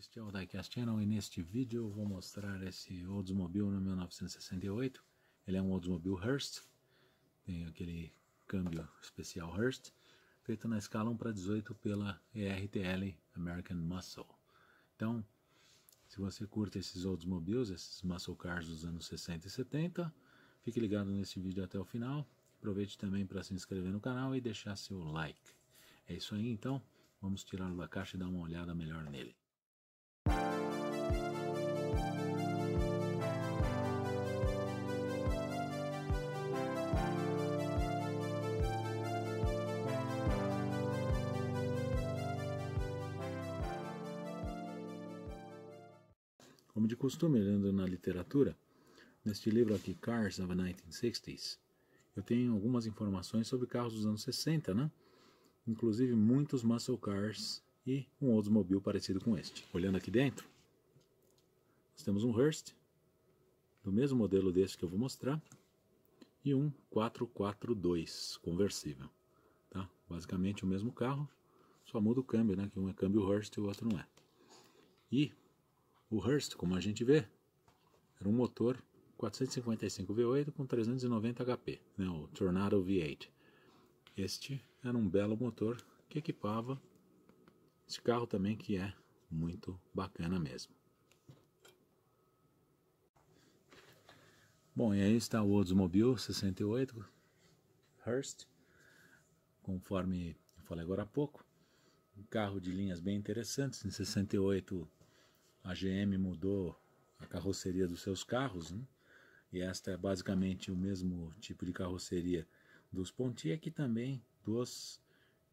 este é o Diecast Channel e neste vídeo eu vou mostrar esse Oldsmobile no 1968 ele é um Oldsmobile Hearst tem aquele câmbio especial Hearst feito na escala 1 para 18 pela ERTL American Muscle então se você curte esses Oldsmobiles, esses muscle cars dos anos 60 e 70 fique ligado nesse vídeo até o final aproveite também para se inscrever no canal e deixar seu like é isso aí então Vamos tirá-lo da caixa e dar uma olhada melhor nele. Como de costume, olhando na literatura, neste livro aqui, Cars of the 1960s, eu tenho algumas informações sobre carros dos anos 60, né? Inclusive muitos muscle cars e um Oldsmobile parecido com este. Olhando aqui dentro, nós temos um Hearst, do mesmo modelo deste que eu vou mostrar, e um 442 conversível. Tá? Basicamente o mesmo carro, só muda o câmbio, né? que um é câmbio Hearst e o outro não é. E o Hearst, como a gente vê, era um motor 455 V8 com 390 HP, né, o Tornado V8. Este era um belo motor que equipava esse carro também que é muito bacana mesmo. Bom, e aí está o Oldsmobile 68 Hearst, conforme eu falei agora há pouco. Um carro de linhas bem interessantes, em 68 a GM mudou a carroceria dos seus carros, né? e esta é basicamente o mesmo tipo de carroceria dos Pontiac e também dos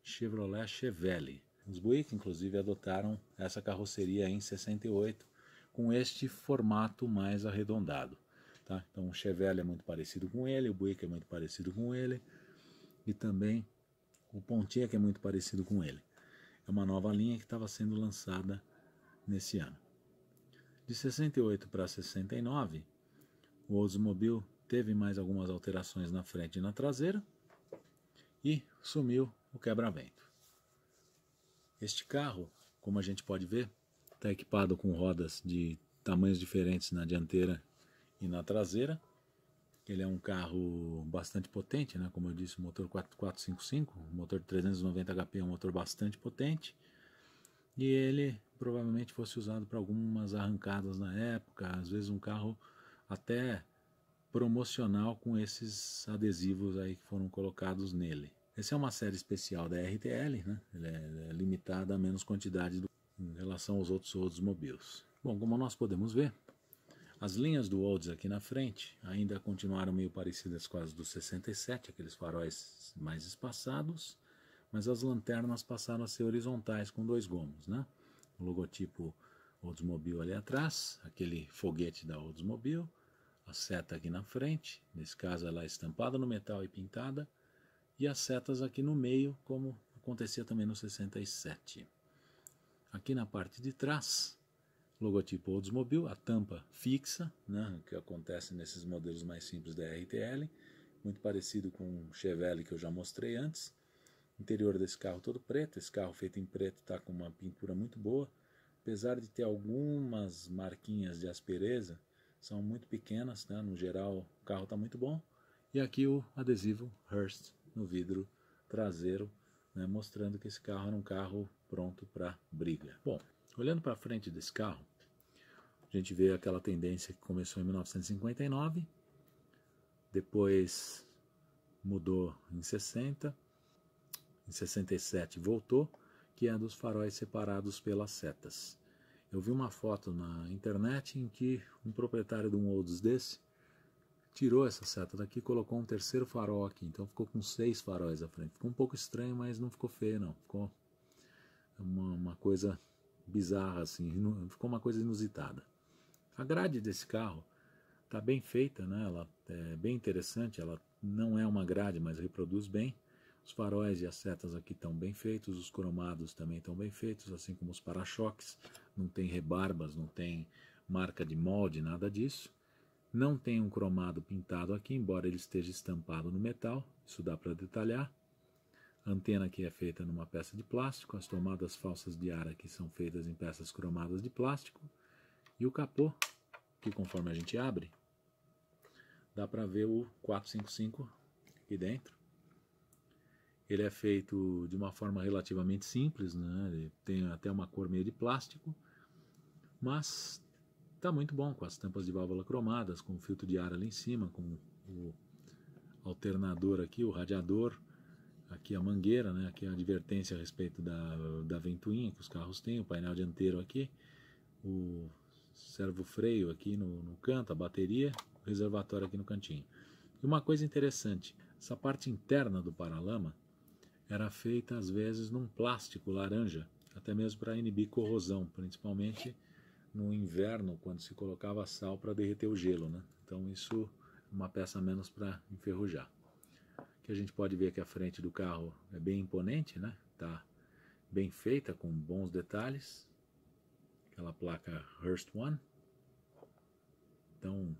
Chevrolet Chevelle. Os Buick, inclusive, adotaram essa carroceria em 68 com este formato mais arredondado. Tá? Então o Chevelle é muito parecido com ele, o Buick é muito parecido com ele e também o Pontiac é muito parecido com ele. É uma nova linha que estava sendo lançada nesse ano. De 68 para 69, o Oldsmobile teve mais algumas alterações na frente e na traseira e sumiu o quebra-vento. Este carro, como a gente pode ver, está equipado com rodas de tamanhos diferentes na dianteira e na traseira. Ele é um carro bastante potente, né? como eu disse, motor 455, motor de 390 HP, é um motor bastante potente. E ele provavelmente fosse usado para algumas arrancadas na época, às vezes um carro até promocional com esses adesivos aí que foram colocados nele. Essa é uma série especial da RTL, né? É, é limitada a menos quantidade do... em relação aos outros Oldsmobiles. Bom, como nós podemos ver, as linhas do Olds aqui na frente ainda continuaram meio parecidas com as do 67, aqueles faróis mais espaçados, mas as lanternas passaram a ser horizontais com dois gomos, né? O logotipo Oldsmobile ali atrás, aquele foguete da Oldsmobile, a seta aqui na frente, nesse caso ela é estampada no metal e pintada, e as setas aqui no meio, como acontecia também no 67. Aqui na parte de trás, logotipo Oldsmobile, a tampa fixa, né, que acontece nesses modelos mais simples da RTL, muito parecido com o Chevelle que eu já mostrei antes, interior desse carro todo preto. Esse carro feito em preto está com uma pintura muito boa, apesar de ter algumas marquinhas de aspereza, são muito pequenas, né? no geral o carro está muito bom. E aqui o adesivo Hearst no vidro traseiro, né? mostrando que esse carro era um carro pronto para briga. Bom, olhando para frente desse carro, a gente vê aquela tendência que começou em 1959, depois mudou em 60, em 67 voltou, que é dos faróis separados pelas setas. Eu vi uma foto na internet em que um proprietário de um Olds desse tirou essa seta daqui e colocou um terceiro farol aqui. Então ficou com seis faróis à frente. Ficou um pouco estranho, mas não ficou feio não. Ficou uma, uma coisa bizarra assim, ficou uma coisa inusitada. A grade desse carro está bem feita, né? Ela é bem interessante. Ela não é uma grade, mas reproduz bem. Os faróis e as setas aqui estão bem feitos, os cromados também estão bem feitos, assim como os para-choques. Não tem rebarbas, não tem marca de molde, nada disso. Não tem um cromado pintado aqui, embora ele esteja estampado no metal, isso dá para detalhar. A antena aqui é feita numa peça de plástico, as tomadas falsas de ar aqui são feitas em peças cromadas de plástico. E o capô, que conforme a gente abre, dá para ver o 455 aqui dentro. Ele é feito de uma forma relativamente simples, né? Ele tem até uma cor meio de plástico, mas está muito bom com as tampas de válvula cromadas, com o filtro de ar ali em cima, com o alternador aqui, o radiador, aqui a mangueira, né? aqui a advertência a respeito da, da ventoinha que os carros têm, o painel dianteiro aqui, o servo freio aqui no, no canto, a bateria, o reservatório aqui no cantinho. E uma coisa interessante, essa parte interna do paralama era feita às vezes num plástico laranja, até mesmo para inibir corrosão, principalmente no inverno, quando se colocava sal para derreter o gelo. Né? Então, isso é uma peça menos para enferrujar. Que a gente pode ver que a frente do carro é bem imponente, né? Tá bem feita, com bons detalhes. Aquela placa Hurst One. Então,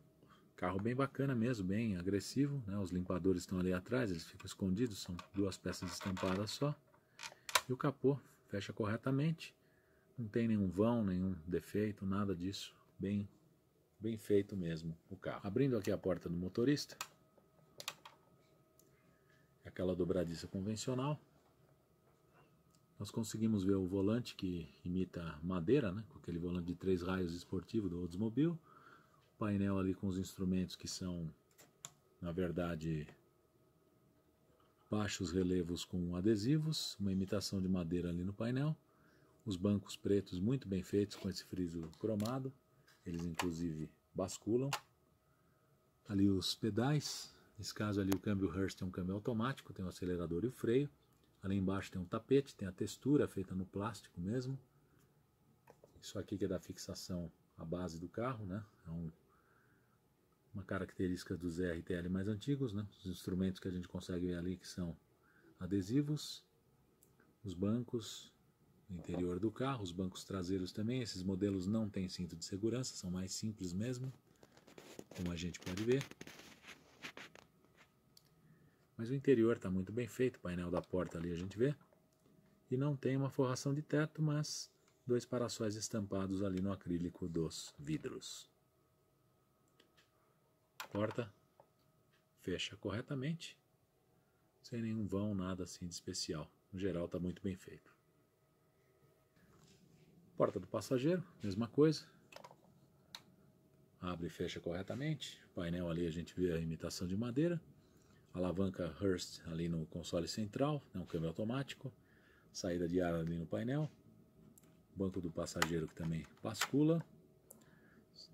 Carro bem bacana mesmo, bem agressivo. Né? Os limpadores estão ali atrás, eles ficam escondidos, são duas peças estampadas só. E o capô fecha corretamente. Não tem nenhum vão, nenhum defeito, nada disso. Bem, bem feito mesmo o carro. Abrindo aqui a porta do motorista. Aquela dobradiça convencional. Nós conseguimos ver o volante que imita madeira, né? com aquele volante de três raios esportivo do Oldsmobile painel ali com os instrumentos que são, na verdade, baixos relevos com adesivos, uma imitação de madeira ali no painel, os bancos pretos muito bem feitos com esse friso cromado, eles inclusive basculam. Ali os pedais, nesse caso ali o câmbio Hurst é um câmbio automático, tem o acelerador e o freio. Ali embaixo tem um tapete, tem a textura feita no plástico mesmo. Isso aqui que é da fixação à base do carro, né? É um uma característica dos RTL mais antigos, né? os instrumentos que a gente consegue ver ali que são adesivos, os bancos o interior do carro, os bancos traseiros também, esses modelos não têm cinto de segurança, são mais simples mesmo, como a gente pode ver. Mas o interior está muito bem feito, o painel da porta ali a gente vê. E não tem uma forração de teto, mas dois para paraçóis estampados ali no acrílico dos vidros corta, fecha corretamente, sem nenhum vão, nada assim de especial. No geral está muito bem feito. Porta do passageiro, mesma coisa. Abre e fecha corretamente. painel ali a gente vê a imitação de madeira. Alavanca Hearst ali no console central, é um câmbio automático. Saída de ar ali no painel. Banco do passageiro que também bascula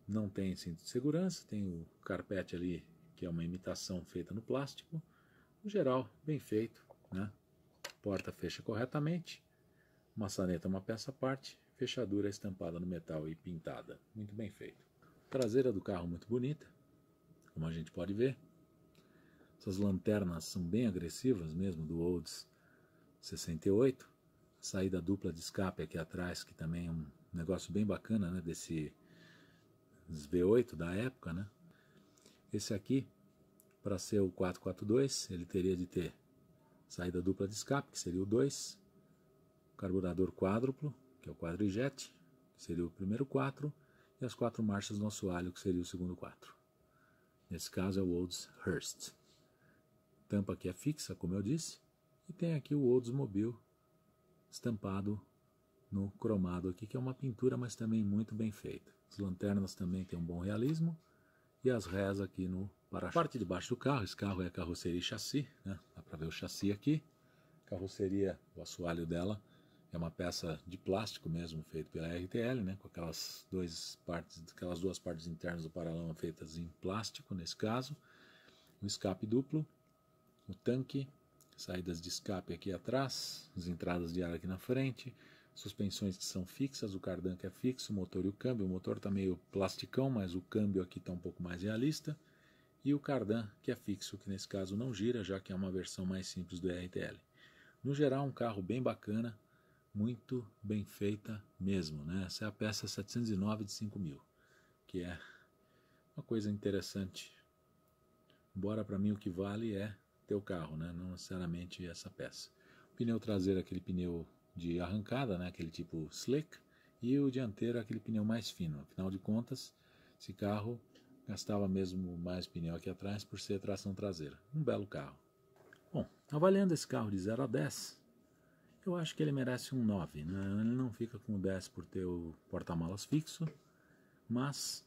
não tem cinto de segurança, tem o carpete ali, que é uma imitação feita no plástico. No geral, bem feito, né? Porta fecha corretamente, maçaneta é uma peça à parte, fechadura estampada no metal e pintada. Muito bem feito. Traseira do carro muito bonita, como a gente pode ver. Essas lanternas são bem agressivas mesmo, do Olds 68. Saída dupla de escape aqui atrás, que também é um negócio bem bacana, né? Desse V8 da época, né? Esse aqui, para ser o 442, ele teria de ter saída dupla de escape, que seria o 2, carburador quádruplo, que é o quadrijet, que seria o primeiro 4, e as quatro marchas no assoalho, que seria o segundo 4. Nesse caso é o Olds Hurst. Tampa aqui é fixa, como eu disse, e tem aqui o Oldsmobile estampado no cromado aqui, que é uma pintura, mas também muito bem feita. As lanternas também têm um bom realismo. E as rés aqui no para-choque. Parte de baixo do carro, esse carro é carroceria e chassi, né? Dá para ver o chassi aqui. Carroceria, o assoalho dela é uma peça de plástico mesmo, feito pela RTL, né? Com aquelas duas partes, aquelas duas partes internas do paralama feitas em plástico, nesse caso. Um escape duplo, o tanque, saídas de escape aqui atrás, as entradas de ar aqui na frente, suspensões que são fixas, o cardan que é fixo, o motor e o câmbio. O motor está meio plasticão, mas o câmbio aqui está um pouco mais realista. E o cardan que é fixo, que nesse caso não gira, já que é uma versão mais simples do RTL. No geral, um carro bem bacana, muito bem feita mesmo. Né? Essa é a peça 709 de 5000, que é uma coisa interessante. Embora para mim o que vale é teu carro, né? não necessariamente essa peça. O pneu traseiro, aquele pneu de arrancada, né, aquele tipo slick, e o dianteiro é aquele pneu mais fino. Afinal de contas, esse carro gastava mesmo mais pneu aqui atrás por ser tração traseira. Um belo carro. Bom, avaliando esse carro de 0 a 10, eu acho que ele merece um 9. Né? Ele não fica com o 10 por ter o porta-malas fixo, mas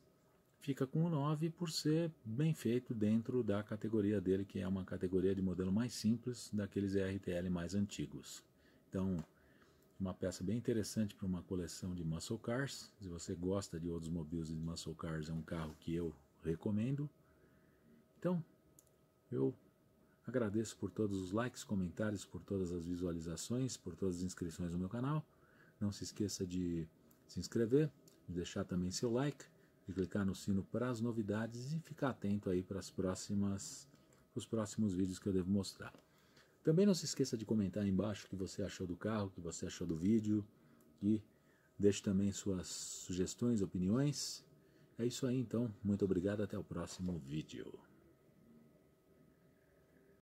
fica com o 9 por ser bem feito dentro da categoria dele, que é uma categoria de modelo mais simples daqueles RTL mais antigos. Então, uma peça bem interessante para uma coleção de muscle cars. Se você gosta de outros e de muscle cars, é um carro que eu recomendo. Então, eu agradeço por todos os likes, comentários, por todas as visualizações, por todas as inscrições no meu canal. Não se esqueça de se inscrever, de deixar também seu like, de clicar no sino para as novidades e ficar atento aí para as próximas os próximos vídeos que eu devo mostrar. Também não se esqueça de comentar aí embaixo o que você achou do carro, o que você achou do vídeo e deixe também suas sugestões, opiniões. É isso aí então, muito obrigado, até o próximo vídeo.